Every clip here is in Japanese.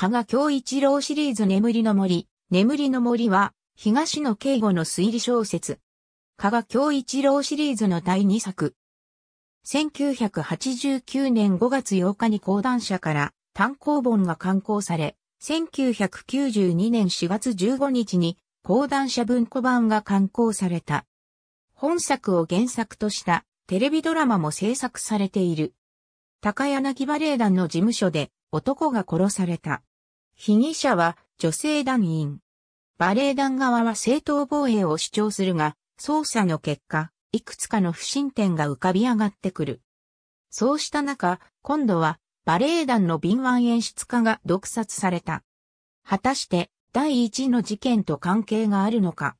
加賀京一郎シリーズ眠りの森。眠りの森は、東野敬吾の推理小説。加賀京一郎シリーズの第2作。1989年5月8日に講談社から単行本が刊行され、1992年4月15日に講談社文庫版が刊行された。本作を原作としたテレビドラマも制作されている。高柳バレエ団の事務所で男が殺された。被疑者は女性団員。バレエ団側は正当防衛を主張するが、捜査の結果、いくつかの不審点が浮かび上がってくる。そうした中、今度はバレエ団の敏腕演出家が毒殺された。果たして第一の事件と関係があるのか。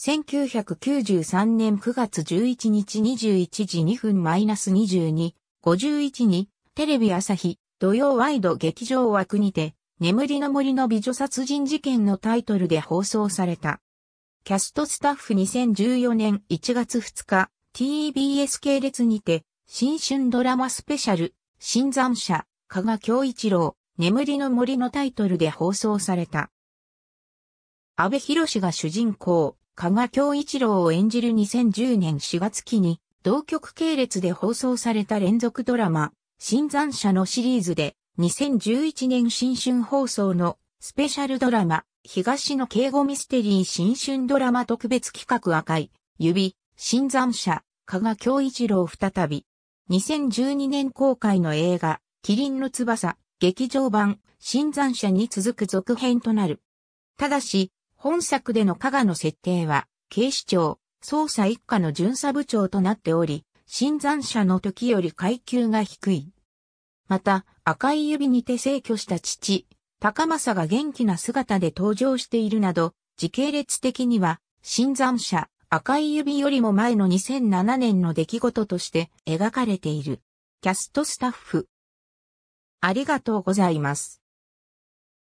1993年9月11日21時2分 -22、51にテレビ朝日土曜ワイド劇場枠にて眠りの森の美女殺人事件のタイトルで放送された。キャストスタッフ2014年1月2日、TBS 系列にて、新春ドラマスペシャル、新山社、加賀京一郎、眠りの森のタイトルで放送された。安部博が主人公、加賀京一郎を演じる2010年4月期に、同局系列で放送された連続ドラマ、新山社のシリーズで、2011年新春放送のスペシャルドラマ、東の敬語ミステリー新春ドラマ特別企画赤い、指、新山者、加賀京一郎再び。2012年公開の映画、麒麟の翼、劇場版、新山者に続く続編となる。ただし、本作での加賀の設定は、警視庁、捜査一課の巡査部長となっており、新山者の時より階級が低い。また、赤い指にて逝去した父、高政が元気な姿で登場しているなど、時系列的には、新山社、赤い指よりも前の2007年の出来事として描かれている。キャストスタッフ。ありがとうございます。